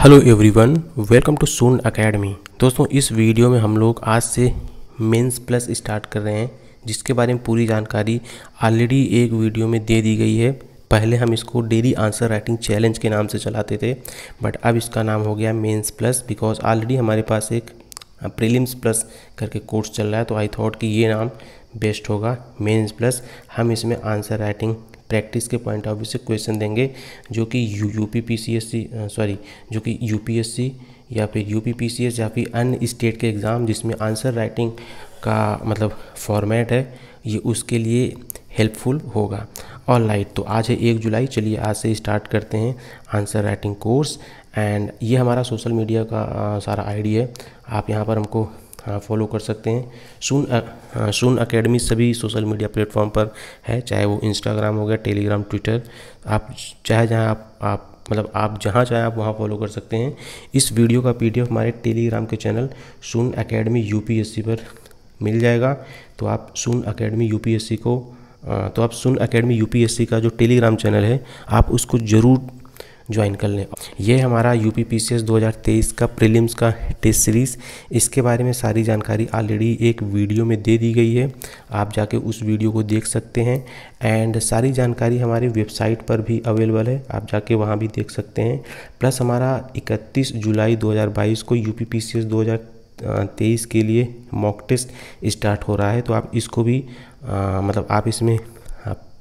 hello everyone welcome to Son academy दोस्तों इस video में हम लोग आज से मेंस प्लस स्टार्ट कर रहे हैं जिसके बारे में पूरी जानकारी ऑलरेडी एक वीडियो में दे दी गई है पहले हम इसको डेली आंसर राइटिंग चैलेंज के नाम से चलाते थे बट अब इसका नाम हो गया मेंस प्लस बिकॉज ऑलरेडी हमारे पास एक प्रिलिम्स हाँ, प्लस करके कोर्स चल रहा है तो आई थॉट कि ये नाम बेस्ट होगा मेन्स प्लस हम इसमें आंसर राइटिंग प्रैक्टिस के पॉइंट ऑफ व्यू से क्वेश्चन देंगे जो कि U U P P C S C sorry जो कि यू पी एस सी या फिर U P P C S या फिर अन्य स्टेट के एग्ज़ाम जिसमें आंसर राइटिंग का मतलब फॉर्मेट है ये उसके लिए हेल्पफुल होगा और लाइट तो आज है एक जुलाई चलिए आज से स्टार्ट करते हैं आंसर राइटिंग कोर्स एंड ये हमारा सोशल मीडिया का आ, सारा आईडी है आप यहाँ पर हमको हाँ फॉलो कर सकते हैं सुन हाँ सुन अकेडमी सभी सोशल मीडिया प्लेटफॉर्म पर है चाहे वो इंस्टाग्राम हो गया टेलीग्राम ट्विटर आप चाहे जहाँ आप आप मतलब आप जहाँ चाहे आप वहाँ फॉलो कर सकते हैं इस वीडियो का पीडीएफ हमारे टेलीग्राम के चैनल सुन अकेडमी यूपीएससी पर मिल जाएगा तो आप सुन अकेडमी यूपीएससी को तो आप सुन अकेडमी यूपीएससी का जो टेलीग्राम चैनल है आप उसको ज़रूर ज्वाइन कर लें ये हमारा U P P C S दो हज़ार तेईस का प्रिलिम्स का टेस्ट सीरीज़ इसके बारे में सारी जानकारी ऑलरेडी एक वीडियो में दे दी गई है आप जाके उस वीडियो को देख सकते हैं एंड सारी जानकारी हमारी वेबसाइट पर भी अवेलेबल है आप जाके वहाँ भी देख सकते हैं प्लस हमारा इकतीस जुलाई दो हज़ार बाईस को U P P C S दो हज़ार तेईस के लिए मॉक टेस्ट स्टार्ट हो रहा है तो आप इसको भी आ, मतलब आप इसमें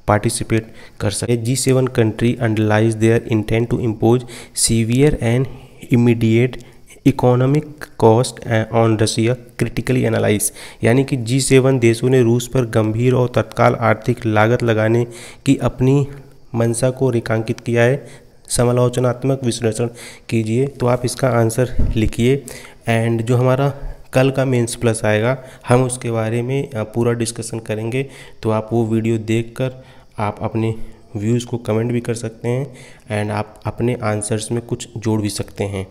पार्टिसिपेट कर सके G seven country underlies their intent to impose severe and immediate economic cost on Russia critically analyse यानी कि जी सेवन देशों ने रूस पर गंभीर और तत्काल आर्थिक लागत लगाने की अपनी मंशा को रेखांकित किया है समालोचनात्मक विश्लेषण कीजिए तो आप इसका आंसर लिखिए एंड जो हमारा कल का मेंस प्लस आएगा हम उसके बारे में पूरा डिस्कशन करेंगे तो आप वो वीडियो देखकर आप अपने व्यूज़ को कमेंट भी कर सकते हैं एंड आप अपने आंसर्स में कुछ जोड़ भी सकते हैं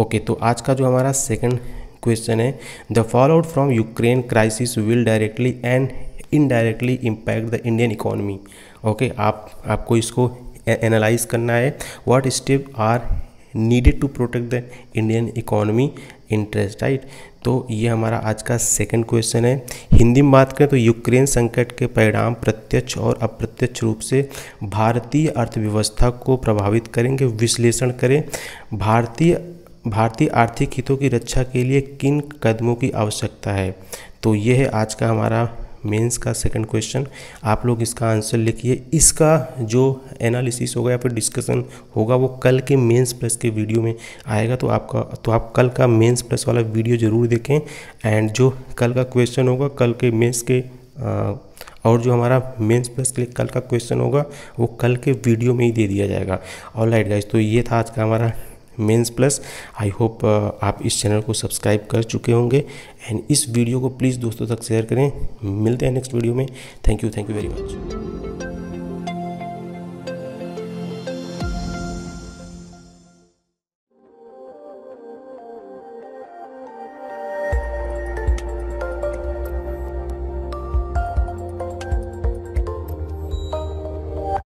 ओके तो आज का जो हमारा सेकंड क्वेश्चन है the fallout from Ukraine crisis will directly and indirectly impact the Indian economy okay आप आपको इसको एनालाइज करना है what step are needed to protect the Indian economy interest right तो ये हमारा आज का सेकंड क्वेश्चन है हिंदी में बात करें तो यूक्रेन संकट के परिणाम प्रत्यक्ष और अप्रत्यक्ष रूप से भारतीय अर्थव्यवस्था को प्रभावित करेंगे विश्लेषण करें भारतीय भारतीय आर्थिक हितों की रक्षा के लिए किन कदमों की आवश्यकता है तो ये है आज का हमारा मेंस का सेकंड क्वेश्चन आप लोग इसका आंसर लिखिए इसका जो एनालिसिस होगा या फिर डिस्कशन होगा वो कल के मेंस प्लस के वीडियो में आएगा तो आपका तो आप कल का मेंस प्लस वाला वीडियो ज़रूर देखें एंड जो कल का क्वेश्चन होगा कल के मेंस के आ, और जो हमारा मेंस प्लस के लिए कल का क्वेश्चन होगा वो कल के वीडियो में ही दे दिया जाएगा ऑल राइट गाइज तो ये था आज का हमारा मेंस प्लस आई होप आप इस चैनल को सब्सक्राइब कर चुके होंगे एंड इस वीडियो को प्लीज़ दोस्तों तक शेयर करें मिलते हैं नेक्स्ट वीडियो में thank you thank you very much